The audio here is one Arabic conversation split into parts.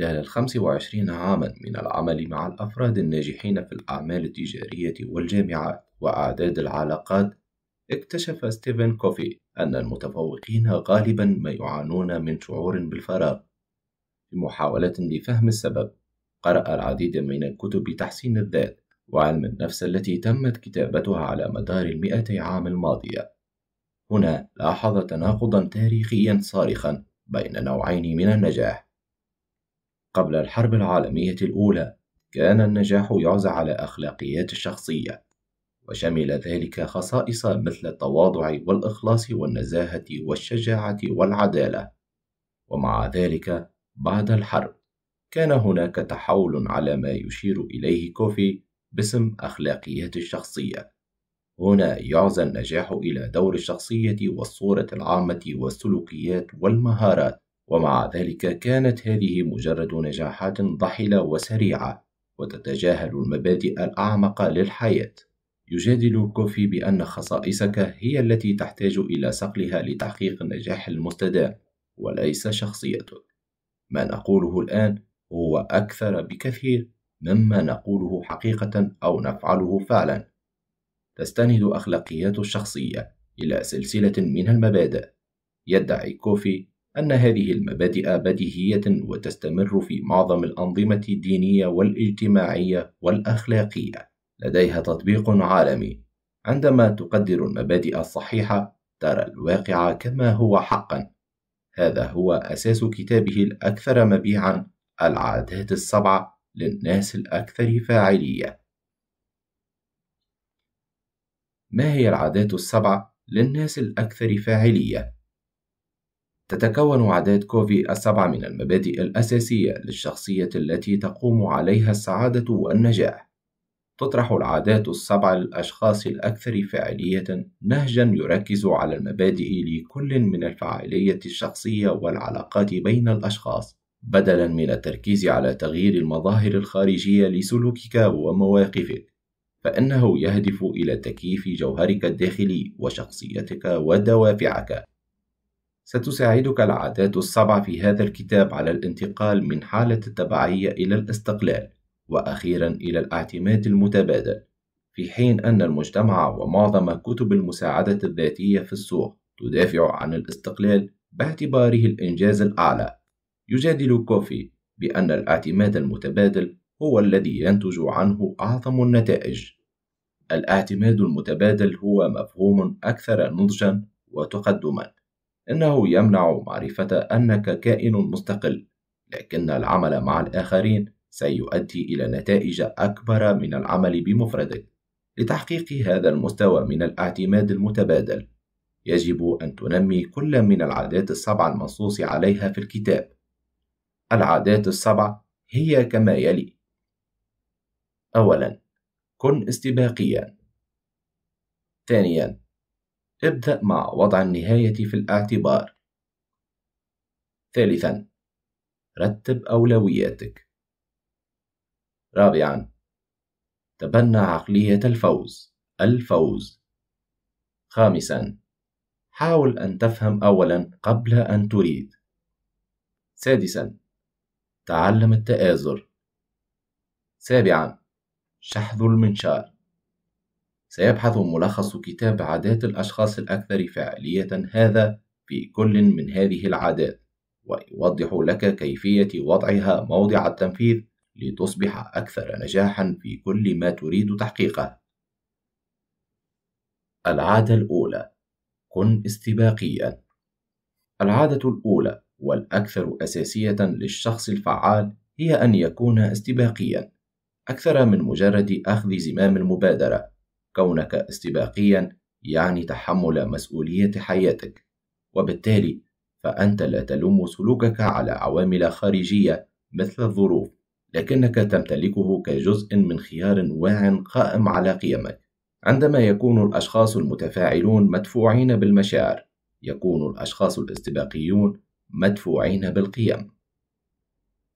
خلال الخمس وعشرين عاما من العمل مع الأفراد الناجحين في الأعمال التجارية والجامعات وأعداد العلاقات اكتشف ستيفن كوفي أن المتفوقين غالبا ما يعانون من شعور بالفراغ في محاولة لفهم السبب قرأ العديد من كتب تحسين الذات وعلم النفس التي تمت كتابتها على مدار المئتي عام الماضية هنا لاحظ تناقضا تاريخيا صارخا بين نوعين من النجاح قبل الحرب العالمية الأولى كان النجاح يعزى على أخلاقيات الشخصية وشمل ذلك خصائص مثل التواضع والإخلاص والنزاهة والشجاعة والعدالة ومع ذلك بعد الحرب كان هناك تحول على ما يشير إليه كوفي باسم أخلاقيات الشخصية هنا يعزى النجاح إلى دور الشخصية والصورة العامة والسلوكيات والمهارات ومع ذلك كانت هذه مجرد نجاحات ضحلة وسريعة وتتجاهل المبادئ الأعمق للحياة يجادل كوفي بأن خصائصك هي التي تحتاج إلى صقلها لتحقيق النجاح المستدام وليس شخصيتك ما نقوله الآن هو أكثر بكثير مما نقوله حقيقة أو نفعله فعلا تستند أخلاقيات الشخصية إلى سلسلة من المبادئ يدعي كوفي أن هذه المبادئ بديهية وتستمر في معظم الأنظمة الدينية والاجتماعية والأخلاقية. لديها تطبيق عالمي. عندما تقدر المبادئ الصحيحة، ترى الواقع كما هو حقًا. هذا هو أساس كتابه الأكثر مبيعًا، العادات السبعة للناس الأكثر فاعلية. ما هي العادات السبعة للناس الأكثر فاعلية؟ تتكون عادات كوفي السبعة من المبادئ الأساسية للشخصية التي تقوم عليها السعادة والنجاح. تطرح العادات السبع الأشخاص الأكثر فاعلية نهجًا يركز على المبادئ لكل من الفعالية الشخصية والعلاقات بين الأشخاص، بدلًا من التركيز على تغيير المظاهر الخارجية لسلوكك ومواقفك. فإنه يهدف إلى تكييف جوهرك الداخلي وشخصيتك ودوافعك ستساعدك العادات السبع في هذا الكتاب على الانتقال من حالة التبعية إلى الاستقلال وأخيرا إلى الاعتماد المتبادل في حين أن المجتمع ومعظم كتب المساعدة الذاتية في السوق تدافع عن الاستقلال باعتباره الإنجاز الأعلى يجادل كوفي بأن الاعتماد المتبادل هو الذي ينتج عنه أعظم النتائج الاعتماد المتبادل هو مفهوم أكثر نضجا وتقدما إنه يمنع معرفة أنك كائن مستقل، لكن العمل مع الآخرين سيؤدي إلى نتائج أكبر من العمل بمفردك. لتحقيق هذا المستوى من الاعتماد المتبادل، يجب أن تنمي كل من العادات السبع المنصوص عليها في الكتاب. العادات السبع هي كما يلي: أولاً، كن استباقياً. ثانياً، ابدأ مع وضع النهاية في الاعتبار. ثالثًا، رتب أولوياتك. رابعًا، تبنى عقلية الفوز، الفوز. خامسًا، حاول أن تفهم أولا قبل أن تريد. سادسا تعلم التآزر سابعا شحذ المنشار سيبحث ملخص كتاب عادات الأشخاص الأكثر فعالية هذا في كل من هذه العادات ويوضح لك كيفية وضعها موضع التنفيذ لتصبح أكثر نجاحا في كل ما تريد تحقيقه. العادة الأولى: كن استباقيا. العادة الأولى والأكثر أساسية للشخص الفعال هي أن يكون استباقيا، أكثر من مجرد أخذ زمام المبادرة، كونك استباقيا يعني تحمل مسؤولية حياتك وبالتالي فأنت لا تلوم سلوكك على عوامل خارجية مثل الظروف لكنك تمتلكه كجزء من خيار واع قائم على قيمك عندما يكون الأشخاص المتفاعلون مدفوعين بالمشاعر يكون الأشخاص الاستباقيون مدفوعين بالقيم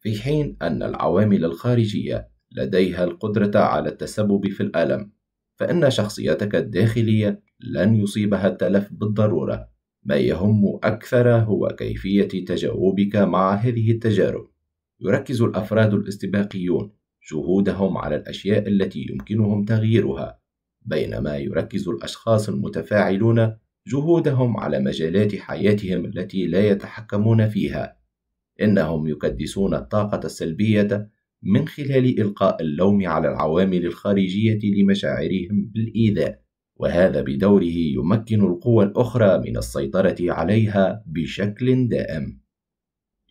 في حين أن العوامل الخارجية لديها القدرة على التسبب في الألم فإن شخصيتك الداخلية لن يصيبها التلف بالضرورة ما يهم أكثر هو كيفية تجاوبك مع هذه التجارب يركز الأفراد الاستباقيون جهودهم على الأشياء التي يمكنهم تغييرها بينما يركز الأشخاص المتفاعلون جهودهم على مجالات حياتهم التي لا يتحكمون فيها إنهم يكدسون الطاقة السلبية من خلال إلقاء اللوم على العوامل الخارجية لمشاعرهم بالإيذاء، وهذا بدوره يمكن القوى الأخرى من السيطرة عليها بشكل دائم.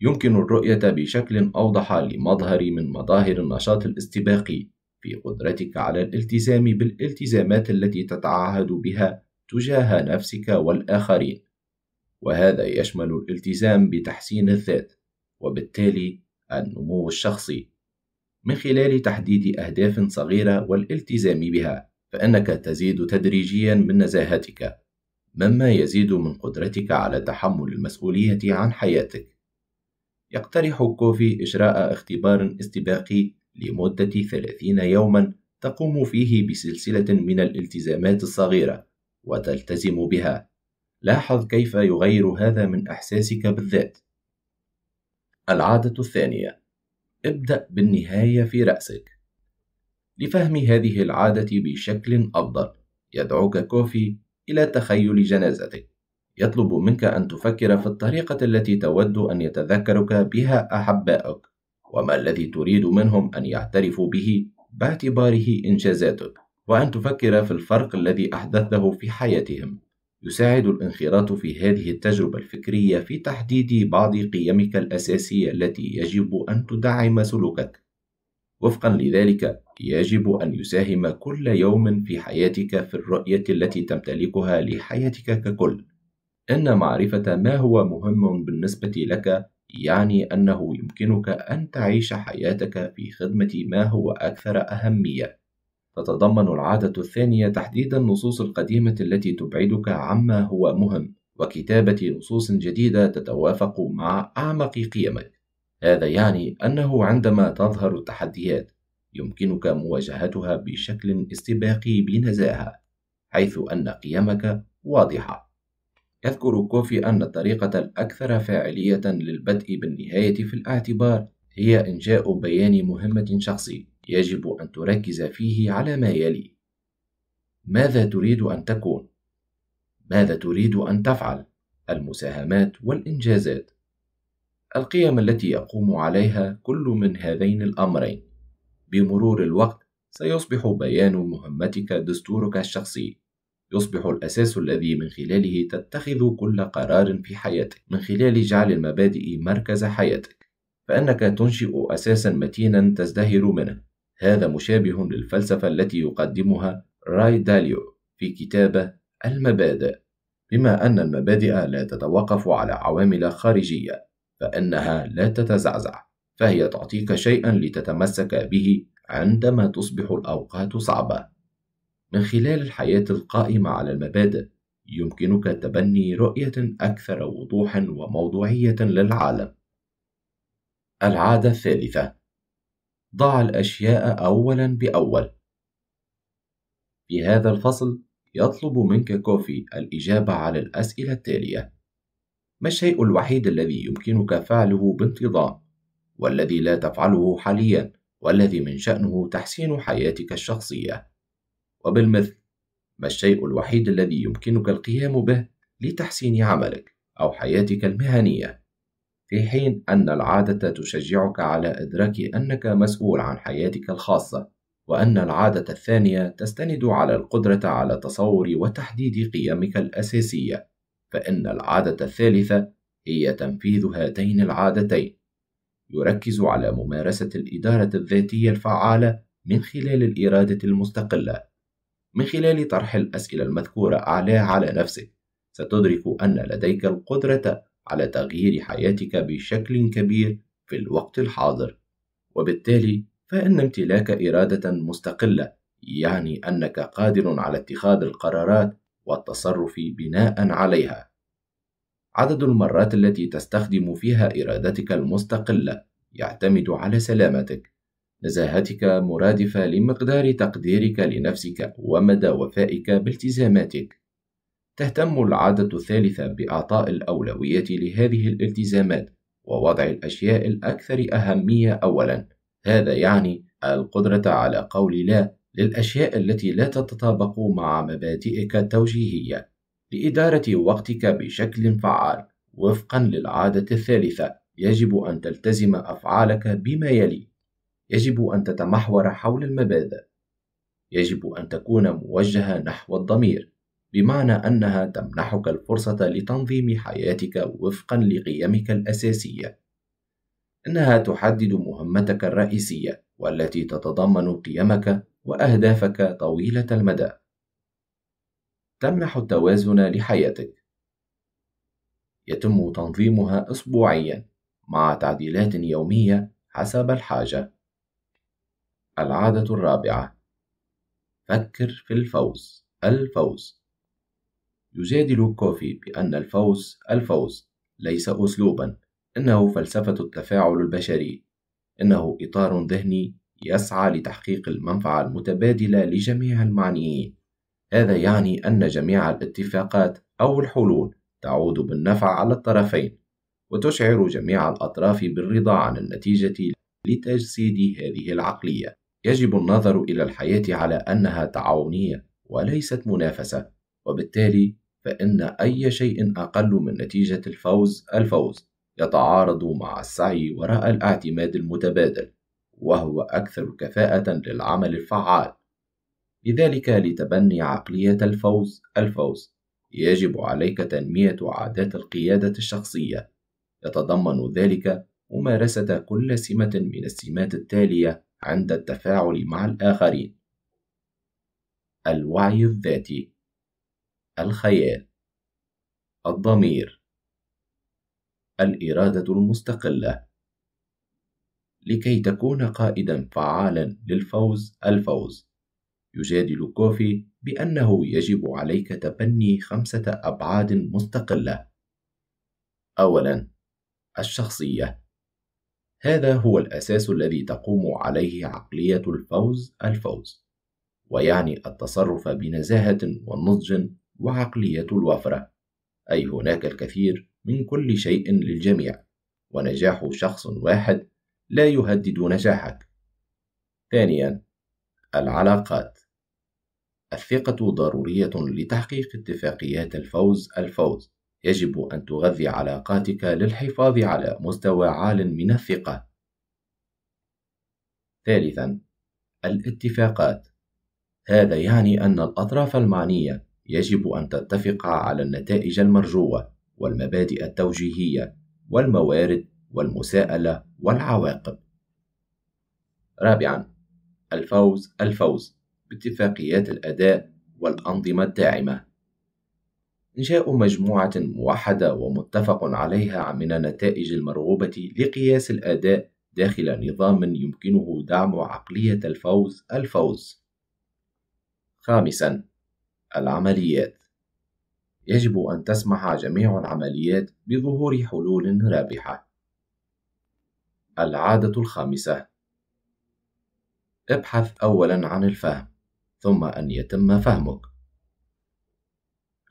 يمكن الرؤية بشكل أوضح لمظهر من مظاهر النشاط الاستباقي في قدرتك على الالتزام بالالتزامات التي تتعهد بها تجاه نفسك والآخرين، وهذا يشمل الالتزام بتحسين الذات، وبالتالي النمو الشخصي من خلال تحديد أهداف صغيرة والالتزام بها فإنك تزيد تدريجيا من نزاهتك مما يزيد من قدرتك على تحمل المسؤولية عن حياتك يقترح كوفي إجراء اختبار استباقي لمدة 30 يوما تقوم فيه بسلسلة من الالتزامات الصغيرة وتلتزم بها لاحظ كيف يغير هذا من إحساسك بالذات العادة الثانية ابدأ بالنهاية في رأسك لفهم هذه العادة بشكل أفضل يدعوك كوفي إلى تخيل جنازتك يطلب منك أن تفكر في الطريقة التي تود أن يتذكرك بها أحبائك وما الذي تريد منهم أن يعترفوا به باعتباره إنجازاتك وأن تفكر في الفرق الذي أحدثته في حياتهم يساعد الانخراط في هذه التجربة الفكرية في تحديد بعض قيمك الأساسية التي يجب أن تدعم سلوكك. وفقًا لذلك، يجب أن يساهم كل يوم في حياتك في الرؤية التي تمتلكها لحياتك ككل. إن معرفة ما هو مهم بالنسبة لك يعني أنه يمكنك أن تعيش حياتك في خدمة ما هو أكثر أهمية. تتضمن العادة الثانية تحديد النصوص القديمة التي تبعدك عما هو مهم وكتابة نصوص جديدة تتوافق مع أعمق قيمك. هذا يعني أنه عندما تظهر التحديات يمكنك مواجهتها بشكل استباقي بنزاهة حيث أن قيمك واضحة. يذكر كوفي أن الطريقة الأكثر فاعلية للبدء بالنهاية في الاعتبار هي إنشاء بيان مهمة شخصي يجب أن تركز فيه على ما يلي: ماذا تريد أن تكون؟ ماذا تريد أن تفعل؟ المساهمات والإنجازات. القيم التي يقوم عليها كل من هذين الأمرين. بمرور الوقت سيصبح بيان مهمتك دستورك الشخصي. يصبح الأساس الذي من خلاله تتخذ كل قرار في حياتك، من خلال جعل المبادئ مركز حياتك، فإنك تنشئ أساسا متينا تزدهر منه، هذا مشابه للفلسفة التي يقدمها راي داليو في كتابه المبادئ بما أن المبادئ لا تتوقف على عوامل خارجية فإنها لا تتزعزع فهي تعطيك شيئا لتتمسك به عندما تصبح الأوقات صعبة من خلال الحياة القائمة على المبادئ يمكنك تبني رؤية أكثر وضوحا وموضوعية للعالم العادة الثالثة ضع الأشياء أولا بأول في هذا الفصل يطلب منك كوفي الإجابة على الأسئلة التالية ما الشيء الوحيد الذي يمكنك فعله بانتظام والذي لا تفعله حاليا والذي من شأنه تحسين حياتك الشخصية وبالمثل ما الشيء الوحيد الذي يمكنك القيام به لتحسين عملك أو حياتك المهنية في حين أن العادة تشجعك على إدراك أنك مسؤول عن حياتك الخاصة، وأن العادة الثانية تستند على القدرة على تصور وتحديد قيمك الأساسية، فإن العادة الثالثة هي تنفيذ هاتين العادتين، يركز على ممارسة الإدارة الذاتية الفعالة من خلال الإرادة المستقلة. من خلال طرح الأسئلة المذكورة أعلاه على نفسك، ستدرك أن لديك القدرة على تغيير حياتك بشكل كبير في الوقت الحاضر وبالتالي فان امتلاك اراده مستقله يعني انك قادر على اتخاذ القرارات والتصرف بناء عليها عدد المرات التي تستخدم فيها ارادتك المستقله يعتمد على سلامتك نزاهتك مرادفه لمقدار تقديرك لنفسك ومدى وفائك بالتزاماتك تهتم العادة الثالثة بإعطاء الأولوية لهذه الالتزامات ووضع الأشياء الأكثر أهمية أولاً. هذا يعني القدرة على قول لا للأشياء التي لا تتطابق مع مبادئك التوجيهية، لإدارة وقتك بشكل فعال. وفقًا للعادة الثالثة، يجب أن تلتزم أفعالك بما يلي: يجب أن تتمحور حول المبادئ، يجب أن تكون موجهة نحو الضمير، بمعنى أنها تمنحك الفرصة لتنظيم حياتك وفقًا لقيمك الأساسية. إنها تحدد مهمتك الرئيسية والتي تتضمن قيمك وأهدافك طويلة المدى. تمنح التوازن لحياتك. يتم تنظيمها أسبوعيًا مع تعديلات يومية حسب الحاجة. العادة الرابعة: فكر في الفوز، الفوز. يجادل كوفي بأن الفوز الفوز ليس أسلوبا إنه فلسفة التفاعل البشري إنه إطار ذهني يسعى لتحقيق المنفعة المتبادلة لجميع المعنيين هذا يعني أن جميع الاتفاقات أو الحلول تعود بالنفع على الطرفين وتشعر جميع الأطراف بالرضا عن النتيجة لتجسيد هذه العقلية يجب النظر إلى الحياة على أنها تعاونية وليست منافسة وبالتالي فإن أي شيء أقل من نتيجة الفوز الفوز يتعارض مع السعي وراء الاعتماد المتبادل وهو أكثر كفاءة للعمل الفعال لذلك لتبني عقلية الفوز الفوز يجب عليك تنمية عادات القيادة الشخصية يتضمن ذلك ممارسة كل سمة من السمات التالية عند التفاعل مع الآخرين الوعي الذاتي الخيال الضمير الإرادة المستقلة لكي تكون قائدا فعالا للفوز الفوز يجادل كوفي بأنه يجب عليك تبني خمسة أبعاد مستقلة أولا الشخصية هذا هو الأساس الذي تقوم عليه عقلية الفوز الفوز ويعني التصرف بنزاهة ونضج وعقلية الوفرة أي هناك الكثير من كل شيء للجميع ونجاح شخص واحد لا يهدد نجاحك ثانيا العلاقات الثقة ضرورية لتحقيق اتفاقيات الفوز الفوز يجب أن تغذي علاقاتك للحفاظ على مستوى عال من الثقة ثالثا الاتفاقات هذا يعني أن الأطراف المعنية يجب أن تتفق على النتائج المرجوة والمبادئ التوجيهية والموارد والمساءلة والعواقب. رابعًا الفوز الفوز باتفاقيات الأداء والأنظمة الداعمة. إنشاء مجموعة موحدة ومتفق عليها من النتائج المرغوبة لقياس الأداء داخل نظام يمكنه دعم عقلية الفوز الفوز. خامسًا العمليات يجب أن تسمح جميع العمليات بظهور حلول رابحة. العادة الخامسة: ابحث أولاً عن الفهم، ثم أن يتم فهمك.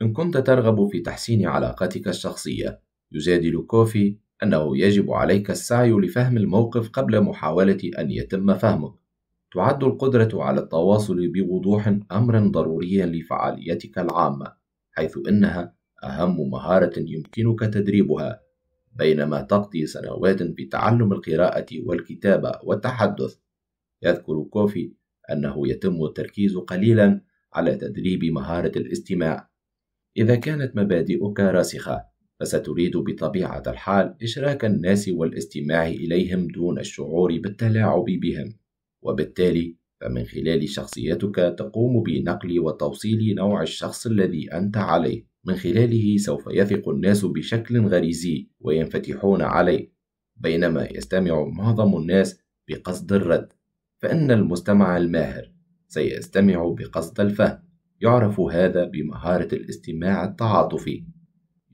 إن كنت ترغب في تحسين علاقتك الشخصية، يجادل كوفي أنه يجب عليك السعي لفهم الموقف قبل محاولة أن يتم فهمك. تعد القدرة على التواصل بوضوح أمرا ضروريا لفعاليتك العامة، حيث إنها أهم مهارة يمكنك تدريبها، بينما تقضي سنوات بتعلم القراءة والكتابة والتحدث. يذكر كوفي أنه يتم التركيز قليلا على تدريب مهارة الاستماع. إذا كانت مبادئك راسخة، فستريد بطبيعة الحال إشراك الناس والاستماع إليهم دون الشعور بالتلاعب بهم. وبالتالي فمن خلال شخصيتك تقوم بنقل وتوصيل نوع الشخص الذي أنت عليه من خلاله سوف يثق الناس بشكل غريزي وينفتحون عليه بينما يستمع معظم الناس بقصد الرد فإن المستمع الماهر سيستمع بقصد الفهم يعرف هذا بمهارة الاستماع التعاطفي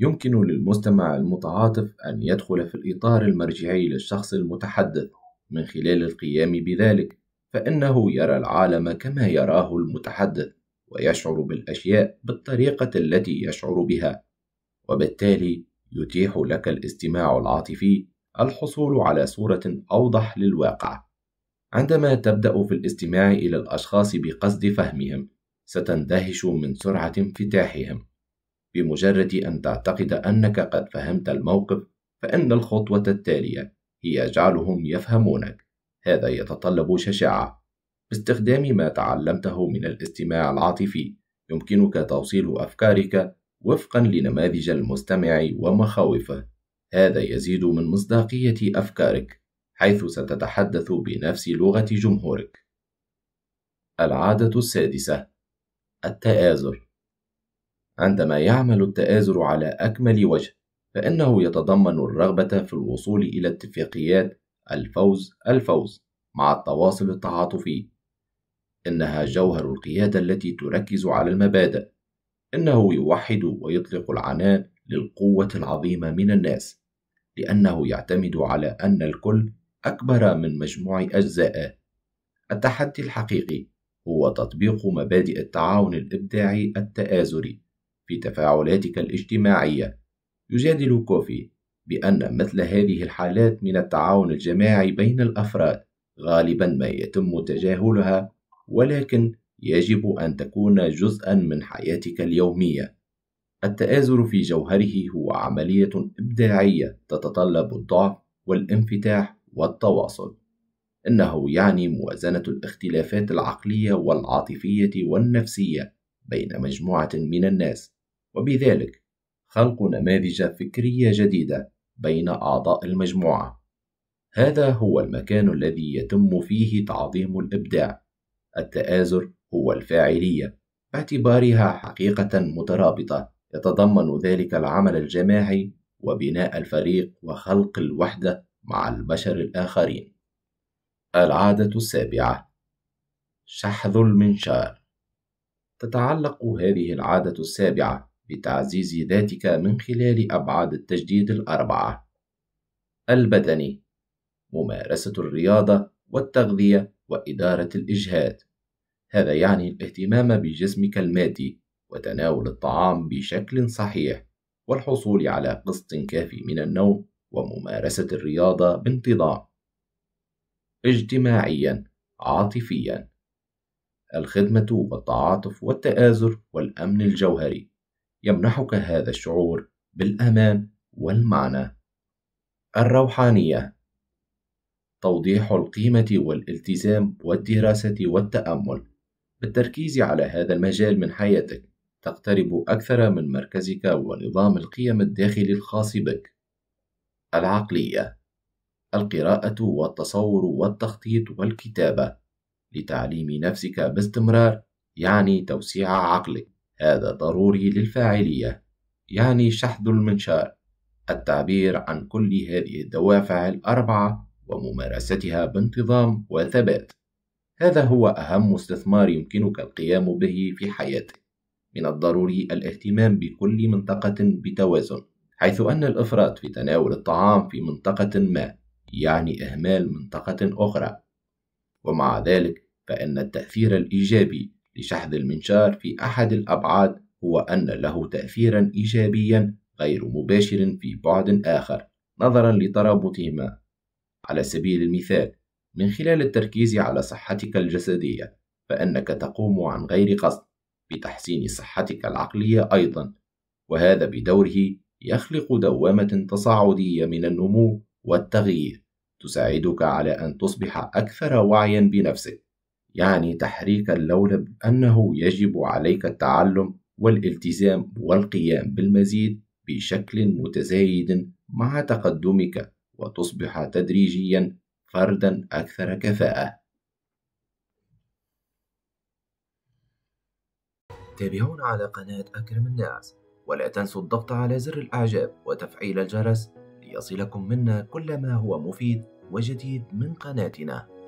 يمكن للمستمع المتعاطف أن يدخل في الإطار المرجعي للشخص المتحدث من خلال القيام بذلك فإنه يرى العالم كما يراه المتحدث ويشعر بالأشياء بالطريقة التي يشعر بها وبالتالي يتيح لك الاستماع العاطفي الحصول على صورة أوضح للواقع عندما تبدأ في الاستماع إلى الأشخاص بقصد فهمهم ستندهش من سرعة انفتاحهم بمجرد أن تعتقد أنك قد فهمت الموقف فإن الخطوة التالية هي جعلهم يفهمونك هذا يتطلب شجاعة باستخدام ما تعلمته من الاستماع العاطفي يمكنك توصيل أفكارك وفقا لنماذج المستمع ومخاوفه هذا يزيد من مصداقية أفكارك حيث ستتحدث بنفس لغة جمهورك العادة السادسة التآزر عندما يعمل التآزر على أكمل وجه فإنه يتضمن الرغبة في الوصول إلى اتفاقيات الفوز الفوز مع التواصل التعاطفي إنها جوهر القيادة التي تركز على المبادئ إنه يوحد ويطلق العنان للقوة العظيمة من الناس لأنه يعتمد على أن الكل أكبر من مجموع أجزائه التحدي الحقيقي هو تطبيق مبادئ التعاون الإبداعي التآزري في تفاعلاتك الاجتماعية يجادل كوفي بأن مثل هذه الحالات من التعاون الجماعي بين الأفراد غالبا ما يتم تجاهلها ولكن يجب أن تكون جزءا من حياتك اليومية التآزر في جوهره هو عملية إبداعية تتطلب الضعف والانفتاح والتواصل إنه يعني موازنة الاختلافات العقلية والعاطفية والنفسية بين مجموعة من الناس وبذلك خلق نماذج فكرية جديدة بين أعضاء المجموعة. هذا هو المكان الذي يتم فيه تعظيم الإبداع. التآزر هو الفاعلية باعتبارها حقيقة مترابطة، يتضمن ذلك العمل الجماعي وبناء الفريق وخلق الوحدة مع البشر الآخرين. العادة السابعة شحذ المنشار تتعلق هذه العادة السابعة لتعزيز ذاتك من خلال أبعاد التجديد الأربعة: البدني، ممارسة الرياضة والتغذية وإدارة الإجهاد. هذا يعني الاهتمام بجسمك المادي وتناول الطعام بشكل صحيح والحصول على قسط كافي من النوم وممارسة الرياضة بانتظام. اجتماعيًا، عاطفيًا، الخدمة والتعاطف والتآزر والأمن الجوهري. يمنحك هذا الشعور بالامان والمعنى الروحانيه توضيح القيمه والالتزام والدراسه والتامل بالتركيز على هذا المجال من حياتك تقترب اكثر من مركزك ونظام القيم الداخلي الخاص بك العقليه القراءه والتصور والتخطيط والكتابه لتعليم نفسك باستمرار يعني توسيع عقلك هذا ضروري للفاعلية يعني شحذ المنشار التعبير عن كل هذه الدوافع الأربعة وممارستها بانتظام وثبات هذا هو أهم استثمار يمكنك القيام به في حياتك من الضروري الاهتمام بكل منطقة بتوازن حيث أن الإفراط في تناول الطعام في منطقة ما يعني إهمال منطقة أخرى ومع ذلك فإن التأثير الإيجابي لشحذ المنشار في أحد الأبعاد هو أن له تأثيرا إيجابيا غير مباشر في بعد آخر نظرا لترابطهما على سبيل المثال من خلال التركيز على صحتك الجسدية فإنك تقوم عن غير قصد بتحسين صحتك العقلية أيضا وهذا بدوره يخلق دوامة تصاعدية من النمو والتغيير تساعدك على أن تصبح أكثر وعيا بنفسك يعني تحريك اللولب أنه يجب عليك التعلم والالتزام والقيام بالمزيد بشكل متزايد مع تقدمك وتصبح تدريجيا فردا أكثر كفاءة. تابعونا على قناة أكرم الناس ولا تنسوا الضغط على زر الإعجاب وتفعيل الجرس ليصلكم منا كل ما هو مفيد وجديد من قناتنا.